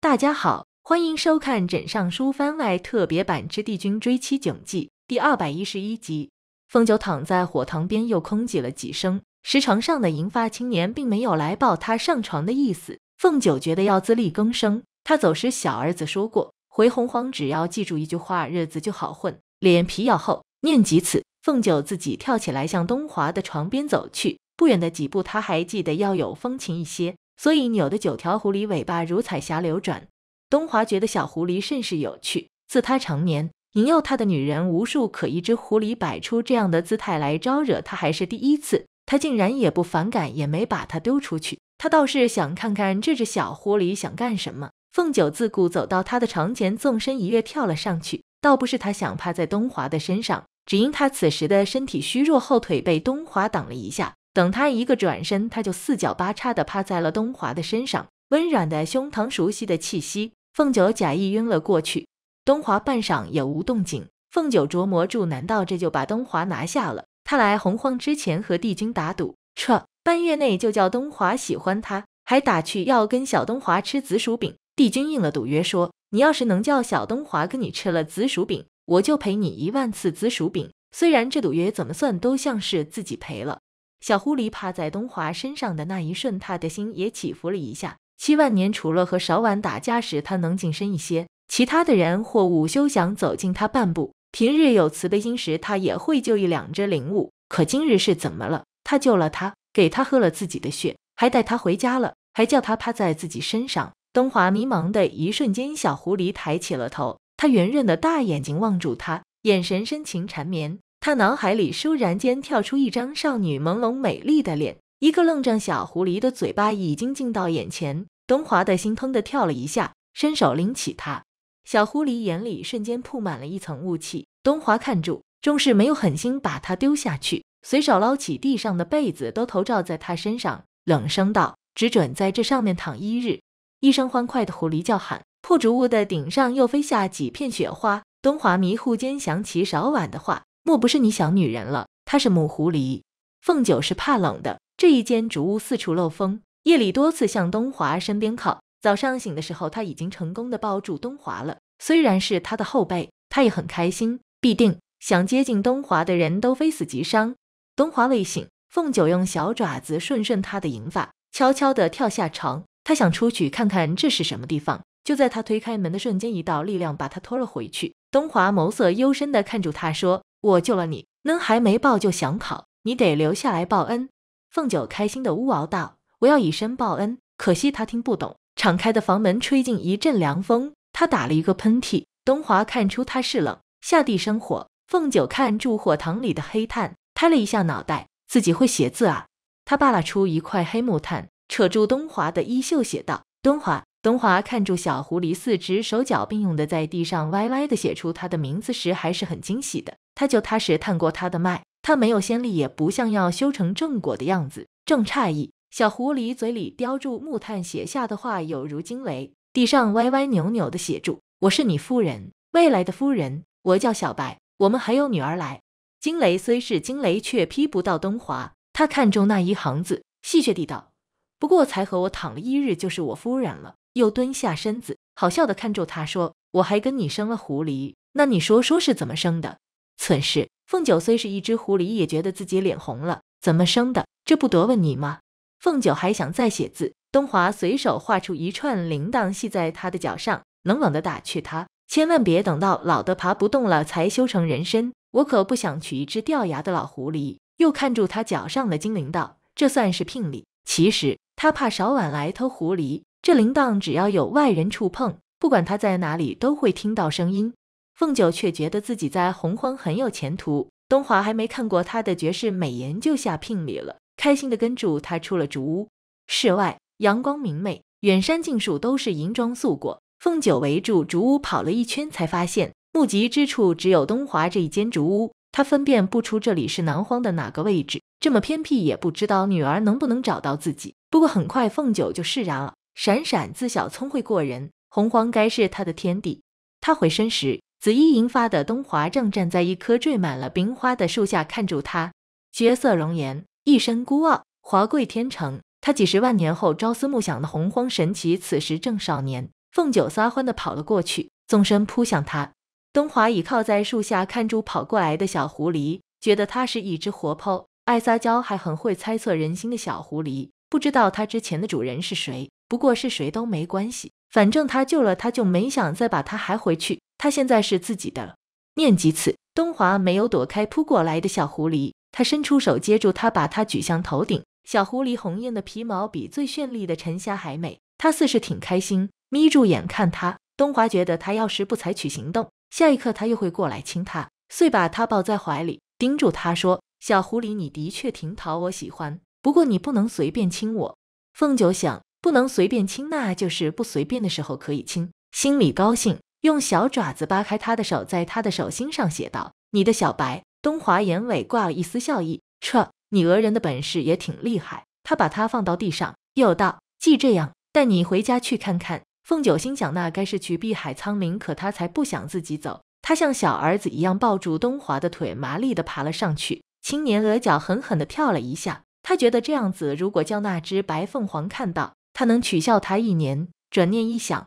大家好，欢迎收看《枕上书》番外特别版之帝君追妻囧记第二百一十一集。凤九躺在火塘边，又空寂了几声。石床上的银发青年并没有来抱他上床的意思。凤九觉得要自力更生。他走时，小儿子说过，回洪荒只要记住一句话，日子就好混。脸皮要厚。念及此，凤九自己跳起来，向东华的床边走去。不远的几步，他还记得要有风情一些。所以扭的九条狐狸尾巴如彩霞流转。东华觉得小狐狸甚是有趣。自他成年，引诱他的女人无数，可一只狐狸摆出这样的姿态来招惹他，还是第一次。他竟然也不反感，也没把他丢出去。他倒是想看看这只小狐狸想干什么。凤九自顾走到他的床前，纵身一跃跳了上去。倒不是他想趴在东华的身上，只因他此时的身体虚弱，后腿被东华挡了一下。等他一个转身，他就四脚八叉的趴在了东华的身上，温软的胸膛，熟悉的气息。凤九假意晕了过去，东华半晌也无动静。凤九琢磨住，难道这就把东华拿下了？他来洪荒之前和帝君打赌，撤半月内就叫东华喜欢他，还打趣要跟小东华吃紫薯饼。帝君应了赌约，说你要是能叫小东华跟你吃了紫薯饼，我就赔你一万次紫薯饼。虽然这赌约怎么算都像是自己赔了。小狐狸趴在东华身上的那一瞬，他的心也起伏了一下。七万年除了和少婉打架时，他能近身一些，其他的人或午休想走近他半步。平日有慈悲心时，他也会救一两只灵物。可今日是怎么了？他救了他，给他喝了自己的血，还带他回家了，还叫他趴在自己身上。东华迷茫的一瞬间，小狐狸抬起了头，他圆润的大眼睛望住他，眼神深情缠绵。他脑海里倏然间跳出一张少女朦胧美丽的脸，一个愣怔，小狐狸的嘴巴已经近到眼前，东华的心砰的跳了一下，伸手拎起他，小狐狸眼里瞬间铺满了一层雾气，东华看住，终是没有狠心把他丢下去，随手捞起地上的被子，都头罩在他身上，冷声道：“只准在这上面躺一日。”一声欢快的狐狸叫喊，破竹屋的顶上又飞下几片雪花，东华迷糊间想起少婉的话。莫不是你想女人了？她是母狐狸，凤九是怕冷的。这一间竹屋四处漏风，夜里多次向东华身边靠。早上醒的时候，他已经成功的抱住东华了。虽然是他的后背，他也很开心。必定想接近东华的人都非死即伤。东华未醒，凤九用小爪子顺顺他的银发，悄悄地跳下床。他想出去看看这是什么地方。就在他推开门的瞬间，一道力量把他拖了回去。东华眸色幽深的看住他，说。我救了你，恩还没报就想跑，你得留下来报恩。凤九开心的呜嗷道：“我要以身报恩。”可惜他听不懂。敞开的房门吹进一阵凉风，他打了一个喷嚏。东华看出他是冷，下地生火。凤九看住火塘里的黑炭，拍了一下脑袋，自己会写字啊！他扒拉出一块黑木炭，扯住东华的衣袖写道：“东华。”东华看住小狐狸四肢手脚并用的在地上歪歪的写出他的名字时，还是很惊喜的。他就踏实探过他的脉，他没有先例，也不像要修成正果的样子。正诧异，小狐狸嘴里叼住木炭写下的话，有如惊雷，地上歪歪扭扭的写住：“我是你夫人，未来的夫人，我叫小白，我们还有女儿来。”惊雷虽是惊雷，却劈不到东华。他看中那一行字，戏谑地道：“不过才和我躺了一日，就是我夫人了。”又蹲下身子，好笑的看住他说：“我还跟你生了狐狸，那你说说是怎么生的？”蠢事，凤九虽是一只狐狸，也觉得自己脸红了。怎么生的？这不得问你吗？凤九还想再写字，东华随手画出一串铃铛系在他的脚上，冷冷地打趣他：“千万别等到老的爬不动了才修成人身，我可不想娶一只掉牙的老狐狸。”又看住他脚上的金铃铛，这算是聘礼。其实他怕少晚来偷狐狸，这铃铛只要有外人触碰，不管他在哪里都会听到声音。”凤九却觉得自己在洪荒很有前途，东华还没看过她的绝世美颜就下聘礼了，开心的跟住他出了竹屋。室外阳光明媚，远山近树都是银装素裹。凤九围住竹屋跑了一圈，才发现目及之处只有东华这一间竹屋，他分辨不出这里是南荒的哪个位置，这么偏僻也不知道女儿能不能找到自己。不过很快，凤九就释然了。闪闪自小聪慧过人，洪荒该是他的天地。他回身时。紫衣银发的东华正站在一棵缀满了冰花的树下，看住他绝色容颜，一身孤傲华贵天成。他几十万年后朝思暮想的洪荒神奇，此时正少年。凤九撒欢地跑了过去，纵身扑向他。东华倚靠在树下，看住跑过来的小狐狸，觉得它是一只活泼、爱撒娇，还很会猜测人心的小狐狸。不知道它之前的主人是谁，不过是谁都没关系，反正他救了它，就没想再把它还回去。他现在是自己的念及此，东华没有躲开扑过来的小狐狸，他伸出手接住它，把它举向头顶。小狐狸红艳的皮毛比最绚丽的沉霞还美，它似是挺开心，眯住眼看他。东华觉得他要是不采取行动，下一刻他又会过来亲他，遂把它抱在怀里，盯住他说：“小狐狸，你的确挺讨我喜欢，不过你不能随便亲我。”凤九想，不能随便亲，那就是不随便的时候可以亲，心里高兴。用小爪子扒开他的手，在他的手心上写道：“你的小白。”东华眼尾挂一丝笑意，撤，你讹人的本事也挺厉害。他把它放到地上，又道：“既这样，带你回家去看看。”凤九心想，那该是去碧海苍林，可他才不想自己走。他像小儿子一样抱住东华的腿，麻利地爬了上去。青年额角狠狠地跳了一下，他觉得这样子，如果叫那只白凤凰看到，他能取笑他一年。转念一想。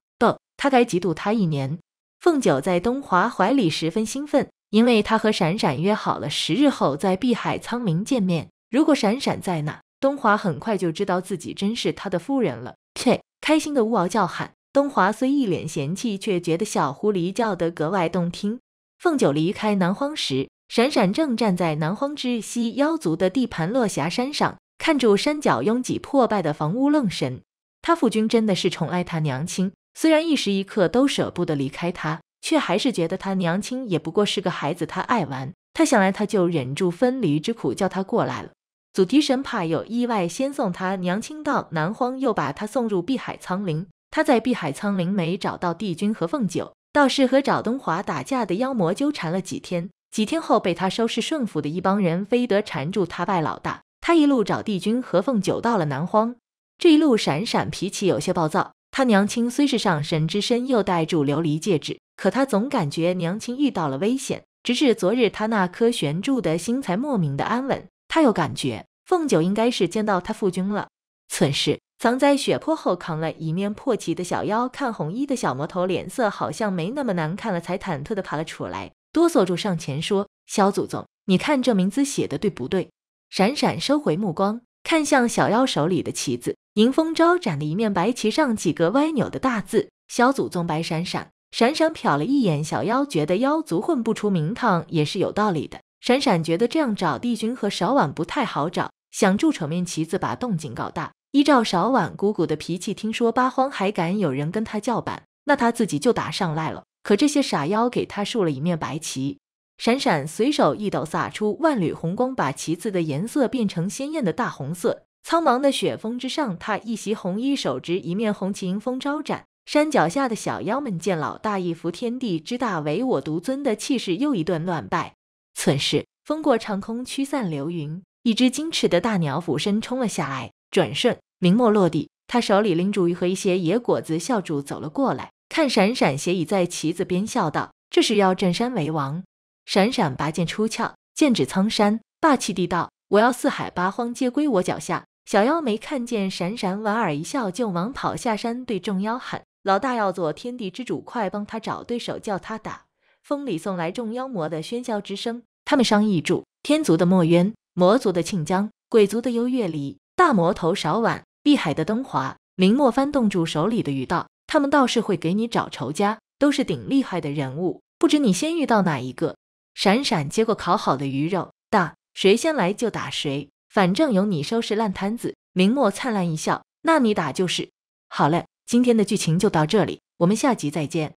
他该嫉妒他一年。凤九在东华怀里十分兴奋，因为他和闪闪约好了十日后在碧海苍溟见面。如果闪闪在那，东华很快就知道自己真是他的夫人了。切！开心的呜嗷叫喊。东华虽一脸嫌弃，却觉得小狐狸叫得格外动听。凤九离开南荒时，闪闪正站在南荒之西妖族的地盘落霞山上，看住山脚拥挤破败的房屋愣神。他父君真的是宠爱他娘亲。虽然一时一刻都舍不得离开他，却还是觉得他娘亲也不过是个孩子，他爱玩。他想来，他就忍住分离之苦，叫他过来了。祖提神怕有意外，先送他娘亲到南荒，又把他送入碧海苍灵。他在碧海苍灵没找到帝君和凤九，倒是和找东华打架的妖魔纠缠了几天。几天后被他收拾顺服的一帮人非得缠住他拜老大。他一路找帝君和凤九到了南荒，这一路闪闪脾气有些暴躁。他娘亲虽是上神之身，又戴住琉璃戒指，可他总感觉娘亲遇到了危险。直至昨日，他那颗悬住的心才莫名的安稳。他有感觉，凤九应该是见到他父君了。此时，藏在血泊后扛了一面破旗的小妖，看红衣的小魔头脸色好像没那么难看了，才忐忑的爬了出来，哆嗦住上前说：“小祖宗，你看这名字写的对不对？”闪闪收回目光。看向小妖手里的旗子，迎风招展的一面白旗上几个歪扭的大字：“小祖宗！”白闪闪闪闪瞟了一眼小妖，觉得妖族混不出名堂也是有道理的。闪闪觉得这样找帝君和少婉不太好找，想助扯面旗子把动静搞大。依照少婉姑姑的脾气，听说八荒还敢有人跟他叫板，那他自己就打上来了。可这些傻妖给他竖了一面白旗。闪闪随手一抖，洒出万缕红光，把旗子的颜色变成鲜艳的大红色。苍茫的雪峰之上，他一袭红衣，手持一面红旗迎风招展。山脚下的小妖们见老大一幅天地之大，唯我独尊的气势，又一顿乱拜。此时，风过长空，驱散流云，一只金翅的大鸟俯身冲了下来，转瞬明末落地。他手里拎住一盒一些野果子，笑住走了过来，看闪闪斜倚在旗子边，笑道：“这是要占山为王。”闪闪拔剑出鞘，剑指苍山，霸气地道：“我要四海八荒皆归我脚下。”小妖没看见，闪闪莞尔一笑，就忙跑下山，对众妖喊：“老大要做天地之主，快帮他找对手，叫他打！”风里送来众妖魔的喧嚣之声。他们商议住：天族的墨渊，魔族的庆江，鬼族的幽月离，大魔头少婉，碧海的东华。林墨翻动住手里的鱼道：“他们倒是会给你找仇家，都是顶厉害的人物，不知你先遇到哪一个。闪闪接过烤好的鱼肉，打谁先来就打谁，反正有你收拾烂摊子。明末灿烂一笑，那你打就是。好嘞，今天的剧情就到这里，我们下集再见。